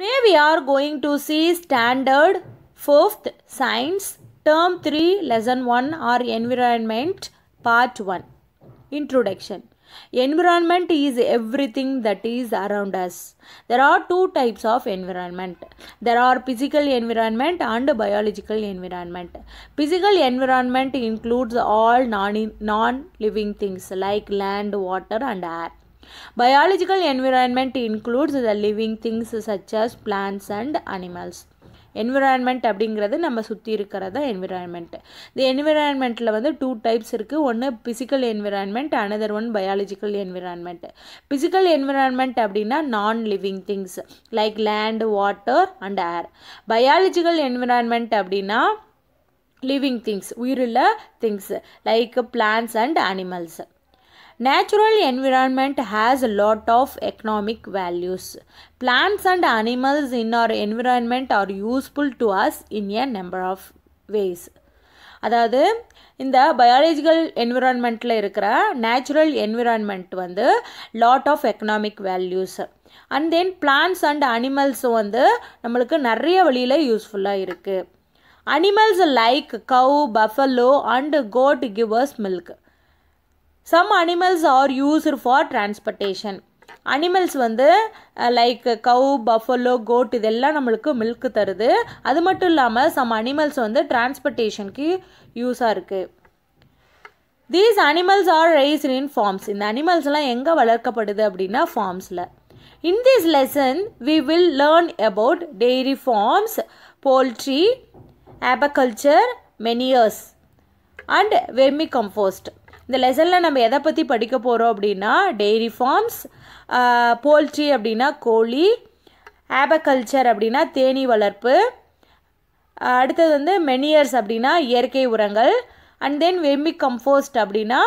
Today we are going to see standard 4th science term 3 lesson 1 or environment part 1 introduction environment is everything that is around us there are two types of environment there are physical environment and biological environment physical environment includes all non non living things like land water and air biological environment includes the living things such as plants and animals. Environment அப்படிங்கிறது நம்ம சுற்றி இருக்கிறத environment இந்த என்விரான்மெண்ட்டில் வந்து two types இருக்குது ஒன்று physical environment another one biological environment physical environment அப்படின்னா non living things like land water and air biological environment அப்படின்னா லிவிங் திங்ஸ் உயிருள்ள things like plants and animals Natural environment has a lot of economic values. Plants and animals in our environment are useful to us in a number of ways. அதாவது இந்த biological என்விரான்மெண்ட்டில் இருக்கிற natural environment வந்து lot of economic values and then plants and அனிமல்ஸும் வந்து நம்மளுக்கு நிறைய வழியில் யூஸ்ஃபுல்லாக இருக்குது animals like cow buffalo and goat gives milk some animals are used for transportation animals வந்து லைக் கவு பஃபலோ கோட் இதெல்லாம் நம்மளுக்கு மில்க் தருது அது மட்டும் இல்லாமல் சம் அனிமல்ஸ் வந்து டிரான்ஸ்போர்ட்டேஷனுக்கு யூஸாக இருக்குது these animals are raised in farms இந்த அனிமல்ஸ்லாம் எங்கே வளர்க்கப்படுது அப்படின்னா ஃபார்ம்ஸில் in this lesson we will learn about dairy farms poultry aquaculture manures and vermicompost இந்த லெசனில் நம்ம எதை பற்றி படிக்க போகிறோம் அப்படின்னா டெய்ரி ஃபார்ம்ஸ் போல்ட்ரி அப்படின்னா கோழி ஆபகல்ச்சர் அப்படின்னா தேனீ வளர்ப்பு அடுத்தது வந்து மெனியர்ஸ் அப்படின்னா இயற்கை உரங்கள் அண்ட் தென் வெம்மி கம்போஸ்ட் அப்படின்னா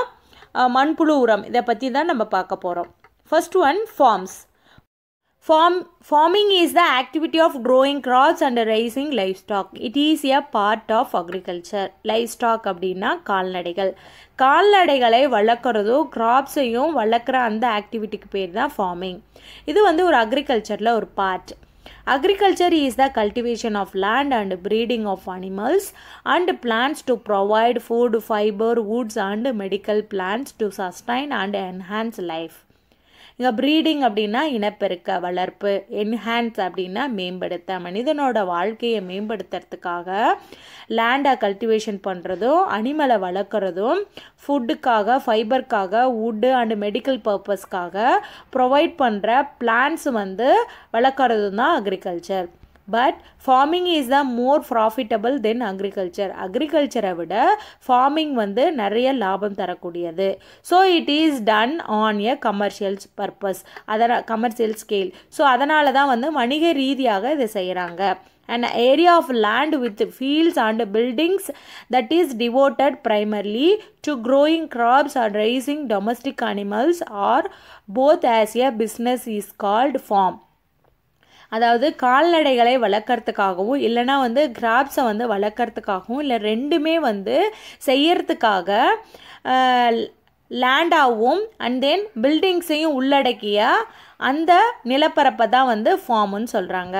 மண்புழு உரம் இதை பற்றி தான் நம்ம பார்க்க போகிறோம் first one farms Form, farming is the activity of growing crops and raising livestock. It is a part of agriculture. Livestock abdina called கால்நடைகளை Called வளக்குறது crops வளக்குற அந்த ஆக்டிவிட்டிக்கு பேர் தான் farming. இது வந்து ஒரு agricultureல ஒரு part. Agriculture is the cultivation of land and breeding of animals and plants to provide food, fiber, woods and medical plants to sustain and enhance life. இங்கே ப்ரீடிங் அப்படின்னா இனப்பெருக்க வளர்ப்பு என்ஹான்ஸ் அப்படின்னா மேம்படுத்த மனிதனோட வாழ்க்கையை மேம்படுத்துறதுக்காக லேண்டை கல்டிவேஷன் பண்ணுறதும் அனிமலை வளர்க்குறதும் ஃபுட்டுக்காக ஃபைபருக்காக வுட்டு அண்டு மெடிக்கல் பர்பஸ்க்காக ப்ரொவைட் பண்ணுற பிளான்ஸ் வந்து வளர்க்குறதும் தான் agriculture but farming is the more profitable then agriculture அக்ரிகல்ச்சரை விட ஃபார்மிங் வந்து நிறைய லாபம் தரக்கூடியது so it is done on a commercials purpose அதனால் கமர்ஷியல் ஸ்கேல் ஸோ அதனால தான் வந்து வணிக ரீதியாக இதை செய்கிறாங்க and area of land with fields and buildings that is devoted primarily to growing crops or rising domestic animals are both as a business is called farm அதாவது கால்நடைகளை வளர்க்குறதுக்காகவும் இல்லைனா வந்து கிராப்ஸை வந்து வளர்க்குறதுக்காகவும் இல்லை ரெண்டுமே வந்து செய்யறதுக்காக லேண்டாகவும் அண்ட் தென் பில்டிங்ஸையும் உள்ளடக்கிய அந்த நிலப்பரப்பை தான் வந்து ஃபார்ம்னு சொல்கிறாங்க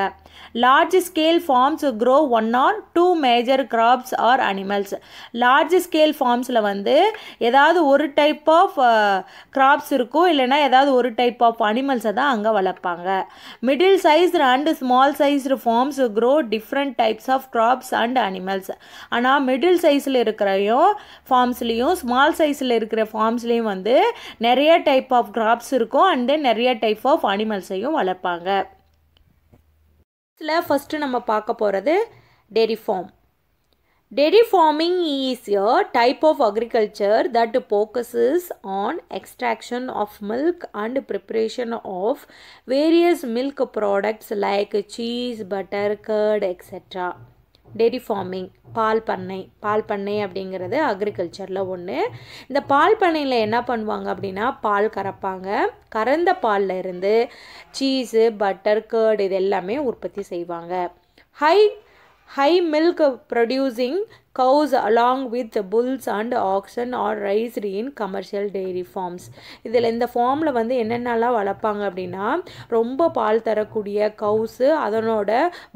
large scale farms grow one or two major crops or animals large scale ஃபார்ம்ஸில் வந்து ஏதாவது ஒரு டைப் ஆஃப் கிராப்ஸ் uh, இருக்கும் இல்லைனா ஏதாவது ஒரு டைப் ஆஃப் அனிமல்ஸை தான் அங்கே வளர்ப்பாங்க middle size and small sized farms grow different types of crops and animals ஆனால் மிடில் சைஸில் இருக்கிறையும் ஃபார்ம்ஸ்லேயும் ஸ்மால் சைஸில் இருக்கிற ஃபார்ம்ஸ்லேயும் வந்து நிறைய டைப் ஆஃப் கிராப்ஸ் இருக்கும் அண்டு நிறைய டைப் ஆஃப் ஆஃப் அனிமல்ஸையும் வளர்ப்பாங்க ஃபஸ்ட்டு நம்ம பார்க்க போகிறது dairy farm dairy farming is a type of agriculture that focuses on extraction of milk and preparation of various milk products like cheese butter curd etcetera dairy farming பால் பண்ணை பால் பண்ணை அப்படிங்கிறது அக்ரிகல்ச்சரில் ஒன்று இந்த பால் பண்ணையில் என்ன பண்ணுவாங்க அப்படின்னா பால் கறப்பாங்க கறந்த பாலில் இருந்து சீஸு பட்டர் கேர்டு இது எல்லாமே உற்பத்தி செய்வாங்க high high milk producing cows along with bulls and oxen are raised in commercial dairy farms இதில் இந்த ஃபார்மில் வந்து என்னென்னலாம் வளர்ப்பாங்க அப்படின்னா ரொம்ப பால் தரக்கூடிய கவுஸு அதனோட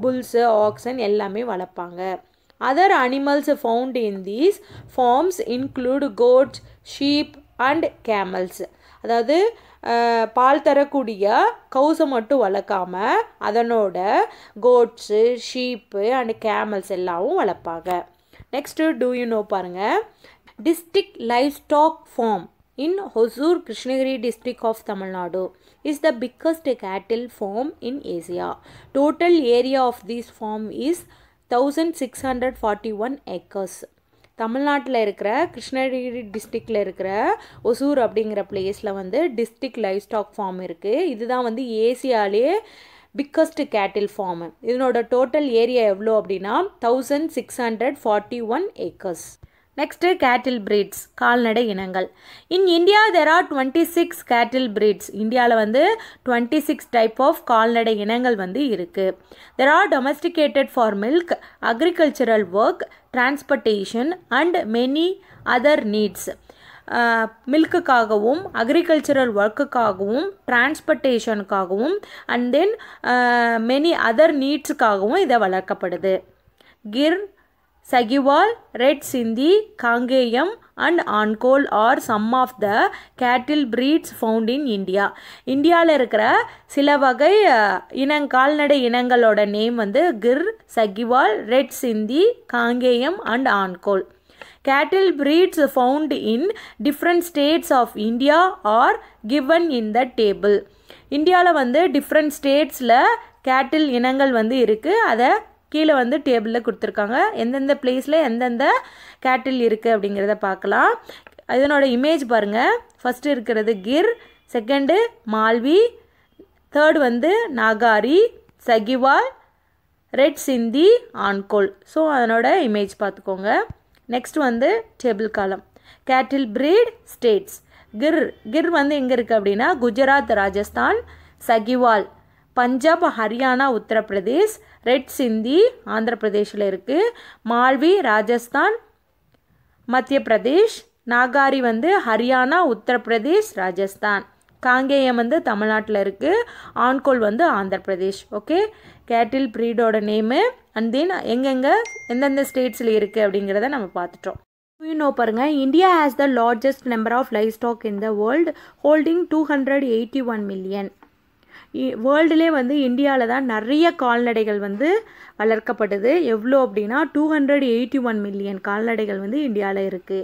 புல்ஸு ஆக்ஷன் எல்லாமே வளர்ப்பாங்க other animals found in these farms include goats sheep and camels அதாவது பால் தரக்கூடிய கவுசை மட்டும் வளர்க்காம அதனோட கோட்ஸு ஷீப்பு அண்ட் கேமல்ஸ் எல்லாமும் வளர்ப்பாங்க நெக்ஸ்ட்டு டூ யூ நோ பாருங்கள் district livestock farm in Hosur Krishnagiri district of Tamil Nadu is the biggest cattle farm in Asia total area of these farm is thousand six hundred forty one acres தமிழ்நாட்டில் இருக்கிற கிருஷ்ணகிரி டிஸ்ட்ரிக்டில் இருக்கிற ஒசூர் அப்படிங்கிற பிளேஸில் வந்து டிஸ்ட்ரிக்ட் லைஃப் ஸ்டாக் ஃபார்ம் இருக்குது இதுதான் வந்து ஏசியாலே பிக்கஸ்ட் கேட்டில் ஃபார்மு இதனோட டோட்டல் ஏரியா எவ்வளோ அப்படின்னா thousand six hundred forty one acres next cattle breeds கால்நடை இனங்கள் in India there are twenty six cattle breeds இந்தியாவில் வந்து டுவெண்ட்டி சிக்ஸ் டைப் ஆஃப் கால்நடை இனங்கள் வந்து இருக்குது there are domesticated for milk agricultural work transportation and many other needs மில்க்குக்காகவும் அக்ரிகல்ச்சரல் ஒர்க்குக்காகவும் டிரான்ஸ்போர்ட்டேஷனுக்காகவும் அண்ட் தென் மெனி அதர் நீட்ஸுக்காகவும் இதை வளர்க்கப்படுது Gir Sahiwal red Sindhi Kangayam and Ongole are some of the cattle breeds found in India இந்தியாவில் இருக்கிற சில வகை இனங் கால்நடை இனங்களோட நேம் வந்து Gir Sahiwal red Sindhi Kangayam and Ongole cattle breeds found in different states of India are given in the table இந்தியாவில் வந்து டிஃப்ரெண்ட் ஸ்டேட்ஸில் கேட்டில் இனங்கள் வந்து இருக்குது அதை கீழே வந்து டேபிளில் கொடுத்துருக்காங்க எந்தெந்த பிளேஸில் எந்தெந்த கேட்டில் இருக்குது அப்படிங்கிறத பார்க்கலாம் இதனோட இமேஜ் பாருங்கள் ஃபஸ்ட்டு இருக்கிறது கிர் செகண்டு மால்வி தேர்டு வந்து நாகாரி சகிவால் ரெட் சிந்தி ஆன்கோல் ஸோ அதனோட இமேஜ் பார்த்துக்கோங்க நெக்ஸ்ட் வந்து table column cattle breed states Gir Gir வந்து எங்கே இருக்குது அப்படின்னா குஜராத் ராஜஸ்தான் சகிவால் பஞ்சாப் ஹரியானா உத்தரப்பிரதேஷ் ரெட் சிந்தி ஆந்திர பிரதேஷில் இருக்குது மால்வி ராஜஸ்தான் மத்திய பிரதேஷ் நாகாரி வந்து ஹரியானா உத்தரப்பிரதேஷ் ராஜஸ்தான் காங்கேயம் வந்து தமிழ்நாட்டில் இருக்குது ஆண்கோல் வந்து ஆந்திர பிரதேஷ் ஓகே கேட்டில் ப்ரீடோட நேமு அண்ட் தென் எங்கெங்கே எந்தெந்த ஸ்டேட்ஸில் இருக்குது அப்படிங்கிறத நம்ம பார்த்துட்டோம் யூனோ பாருங்கள் India has the largest number of livestock in the world holding two hundred eighty one million வேர்ல்டுலே வந்து இந்தியாவில் தான் நிறைய கால்நடைகள் வந்து வளர்க்கப்படுது எவ்வளோ அப்படின்னா two hundred eighty one million கால்நடைகள் வந்து இந்தியாவில் இருக்குது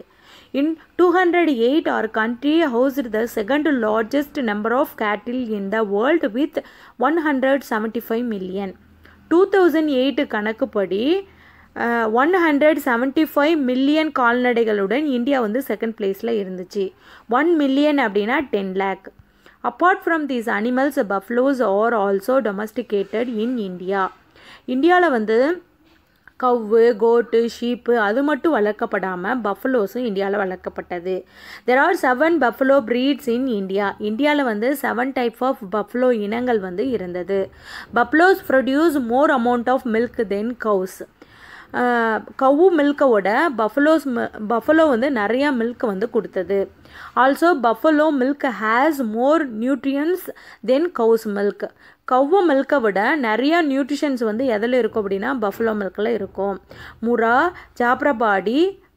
In 208, our country housed the second largest number of cattle in the world with 175 million. 2008 கணக்குப்படி one hundred seventy five million கால்நடைகளுடன் இந்தியா வந்து செகண்ட் பிளேஸில் இருந்துச்சு ஒன் மில்லியன் அப்படின்னா ten lakh apart from these animals buffaloes are also domesticated in India இந்தியாவில் வந்து கவ்வு கோட்டு sheep அது மட்டும் வளர்க்கப்படாமல் பஃபலோஸும் இந்தியாவில் வளர்க்கப்பட்டது there are seven buffalo breeds in India இந்தியாவில் வந்து செவன் டைப் ஆஃப் பஃப்லோ இனங்கள் வந்து இருந்தது buffaloes produce more amount of milk then cows cow மில்கோட பஃபலோஸ் பஃபலோ வந்து நிறையா மில்க் வந்து கொடுத்தது also buffalo milk has more nutrients then cows milk கவ்வ மில்கை விட நிறையா நியூட்ரிஷன்ஸ் வந்து எதில் இருக்கும் அப்படின்னா பஃபலோ மில்கில் இருக்கும் Murrah Jaffarabadi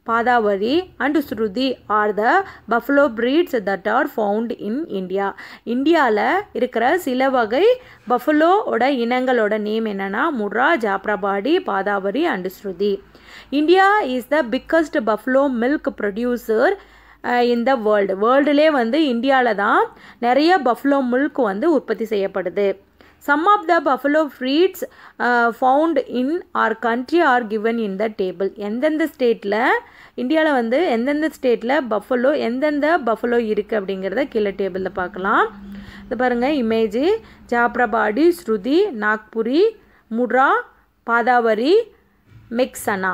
Bhadawari and Surti are the buffalo breeds that are found in India இந்தியாவில் இருக்கிற சில வகை பஃப்லோவோட இனங்களோட நேம் என்னென்னா Murrah Jaffarabadi Bhadawari and Surti India is the biggest buffalo milk producer இந்த வேர்ல்டு வேர்ல்டுலே வந்து இந்தியாவில் தான் நிறைய பஃப்லோ மில்க் வந்து உற்பத்தி செய்யப்படுது Some of the buffalo breeds uh, found in our country are given in the table. எந்தெந்த ஸ்டேட்டில் இந்தியாவில் வந்து எந்தெந்த ஸ்டேட்டில் பஃபலோ எந்தெந்த பஃபலோ இருக்குது அப்படிங்கிறத கீழே டேபிளில் பார்க்கலாம் இது பாருங்கள் இமேஜு ஜாப்ரபாடி ஸ்ருதி நாக்புரி முட்ரா பாதாவரி மெக்சனா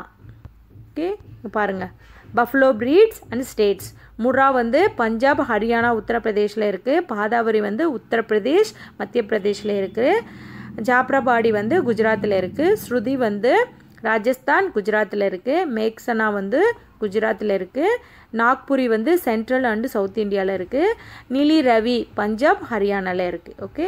ஓகே பாருங்கள் buffalo breeds and states Murrah வந்து பஞ்சாப் ஹரியானா உத்தரப்பிரதேஷில் இருக்குது பாதாவரி வந்து உத்தரப்பிரதேஷ் மத்திய பிரதேஷில் இருக்குது ஜாப்ராபாடி வந்து குஜராத்தில் இருக்குது ஸ்ருதி வந்து ராஜஸ்தான் குஜராத்தில் இருக்குது மேக்சனா வந்து குஜராத்தில் இருக்குது நாக்புரி வந்து சென்ட்ரல் அண்டு சவுத் இந்தியாவில் இருக்குது நிலி ரவி பஞ்சாப் ஹரியானாவில் இருக்குது ஓகே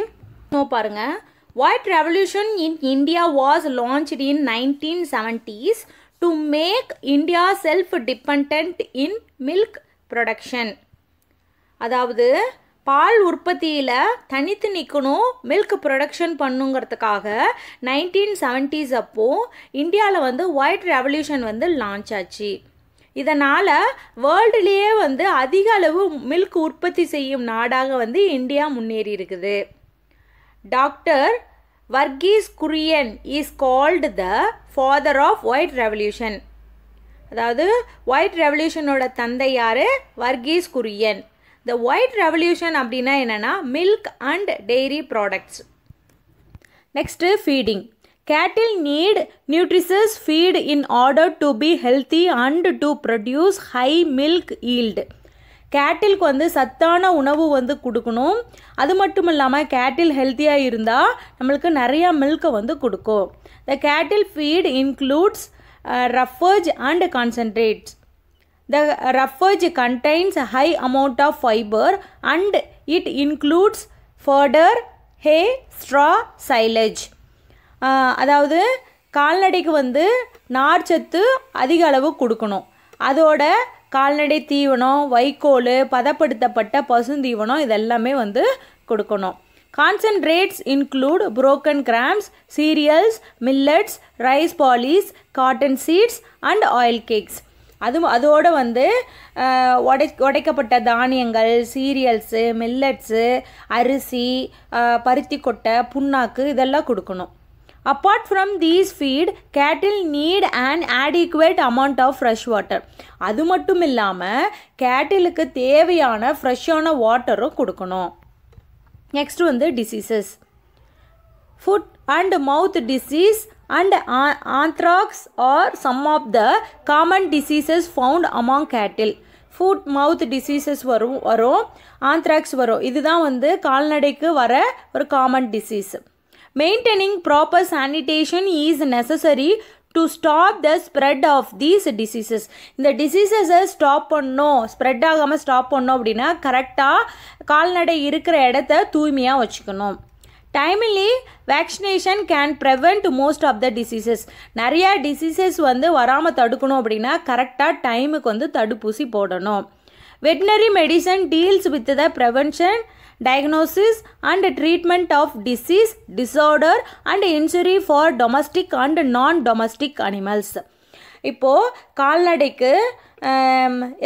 பாருங்கள் revolution in India was was in nineteen seventies to make India self depend in milk production அதாவது பால் உற்பத்தியில் தனித்து நிற்கணும் மில்க் ப்ரொடக்ஷன் பண்ணுங்கிறதுக்காக நைன்டீன் செவன்டீஸ் அப்போது இந்தியாவில் வந்து ஒயிட் ரெவல்யூஷன் வந்து லான்ச் ஆச்சு இதனால் வேர்ல்டுலேயே வந்து அதிக அளவு மில்க் உற்பத்தி செய்யும் நாடாக வந்து இந்தியா முன்னேறி இருக்குது doctor Varghese Kurien is called the father of white revolution அதாவது ஒயிட் ரெவல்யூஷனோட தந்தை யார் Varghese Kurien the white revolution அப்படின்னா என்னென்னா milk and dairy products next feeding cattle need nutritious feed in order to be healthy and to produce high milk yield கேட்டிலுக்கு வந்து சத்தான உணவு வந்து கொடுக்கணும் அது மட்டும் இல்லாமல் கேட்டில் ஹெல்த்தியாக இருந்தால் நம்மளுக்கு நிறையா மில்கை வந்து கொடுக்கும் the cattle feed includes roughage and concentrates the roughage contains high amount of fibre and it includes fodder hay straw silage அதாவது கால்நடைக்கு வந்து நார்ச்சத்து அதிக அளவு கொடுக்கணும் அதோட கால்நடை தீவனம் வைக்கோல் பதப்படுத்தப்பட்ட பசுந்தீவனம் இதெல்லாமே வந்து கொடுக்கணும் Concentrates include broken grams cereals millets rice polish cotton seeds and oil cakes அது அதோடு வந்து உடை உடைக்கப்பட்ட தானியங்கள் சீரியல்ஸு மில்லட்ஸு அரிசி பருத்தி கொட்டை புண்ணாக்கு இதெல்லாம் கொடுக்கணும் apart from these feed cattle need and adequate amount of fresh water அது மட்டும் இல்லாமல் கேட்டிலுக்கு தேவையான ஃப்ரெஷ்ஷான வாட்டரும் கொடுக்கணும் நெக்ஸ்ட் வந்து diseases foot and mouth disease and anthrax are some of the common diseases found among cattle foot mouth diseases வரும் வரும் anthrax வரும் இதுதான் வந்து கால்நடைக்கு வர ஒரு common disease maintaining proper sanitation is necessary to stop the spread of these diseases இந்த டிசீசஸை ஸ்டாப் பண்ணோம் ஸ்ப்ரெட் ஆகாமல் ஸ்டாப் பண்ணோம் அப்படின்னா கரெக்டாக கால்நடை இருக்கிற இடத்த தூய்மையாக வச்சுக்கணும் timely vaccination can prevent most of the diseases நிறையா டிசீசஸ் வந்து வராமல் தடுக்கணும் அப்படின்னா கரெக்டாக டைமுக்கு வந்து தடுப்பூசி போடணும் veterinary medicine deals with the prevention diagnosis and treatment of disease disorder and injury for domestic and non domestic animals இப்போது கால்நடைக்கு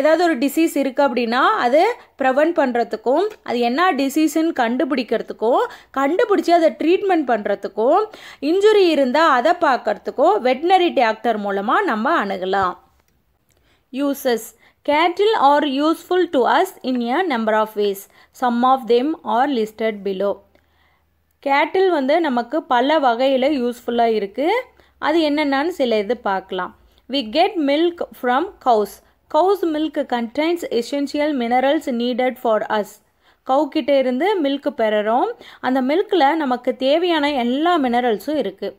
ஏதாவது ஒரு டிசீஸ் இருக்குது அப்படின்னா அது ப்ரிவென்ட் பண்ணுறதுக்கும் அது என்ன டிசீஸுன்னு கண்டுபிடிக்கிறதுக்கும் கண்டுபிடிச்சி அதை ட்ரீட்மெண்ட் பண்ணுறதுக்கும் இன்ஜுரி இருந்தால் அதை பார்க்குறதுக்கும் வெட்டினரி டாக்டர் மூலமாக நம்ம அணுகலாம் uses cattle are useful to us in a number of ways. Some of them are listed below cattle வந்து நமக்கு பல வகையில் யூஸ்ஃபுல்லாக இருக்குது அது என்னென்னு சில இது பார்க்கலாம் we get milk from cows cows milk contains essential minerals needed for us கவுக்கிட்ட இருந்து மில்க் பெறுறோம் அந்த மில்கில் நமக்கு தேவையான எல்லா மினரல்ஸும் இருக்குது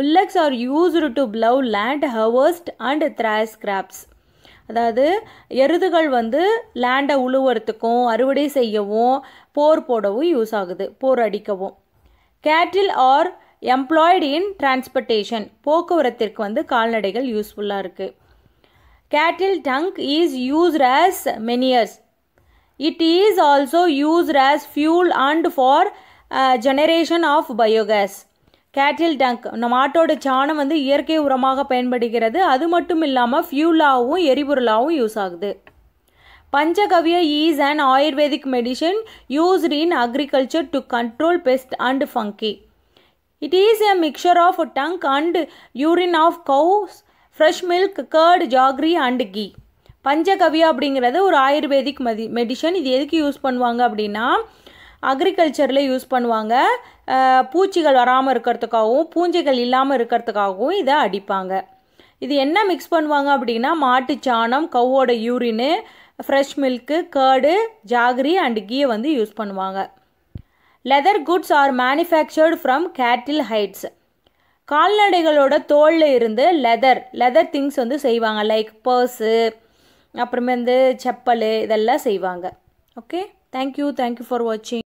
bullocks are used to plough land harvest and thresh crops அதாவது எருதுகள் வந்து லேண்டை உழுவுறதுக்கும் அறுவடை செய்யவும் போர் போடவும் யூஸ் ஆகுது போர் அடிக்கவும் கேட்டில் ஆர் எம்ப்ளாய்டு இன் டிரான்ஸ்போர்ட்டேஷன் போக்குவரத்திற்கு வந்து கால்நடைகள் யூஸ்ஃபுல்லாக இருக்குது cattle dung is used as manures it is also used as fuel and for generation of biogas cattle dung நம்ம மாட்டோட சாணம் வந்து இயற்கை உரமாக பயன்படுகிறது அது மட்டும் இல்லாமல் ஃபியூலாகவும் எரிபொருளாகவும் யூஸ் ஆகுது panchagavya is and ayurvedic medicine used in agriculture to control pest and fungi it is a mixture of dung and urine of cows fresh milk curd jaggery and ghee panchagavya அப்படிங்கிறது ஒரு ஆயுர்வேதிக் மதி மெடிஷன் இது எதுக்கு யூஸ் பண்ணுவாங்க அப்படின்னா அக்ரிகல்ச்சரில் use பண்ணுவாங்க பூச்சிகள் வராமல் இருக்கிறதுக்காகவும் பூஞ்சைகள் இல்லாமல் இருக்கிறதுக்காகவும் இதை அடிப்பாங்க இது என்ன மிக்ஸ் பண்ணுவாங்க அப்படின்னா மாட்டு சாணம் கவ்வோட urine fresh milk curd jaggery and கீயை வந்து யூஸ் பண்ணுவாங்க leather goods are manufactured from cattle hides கால்நடைகளோட தோலில் இருந்து லெதர் லெதர் திங்ஸ் வந்து செய்வாங்க லைக் பர்ஸு அப்புறமே வந்து செப்பல் இதெல்லாம் செய்வாங்க ஓகே தேங்க்யூ தேங்க்யூ ஃபார் வாட்சிங்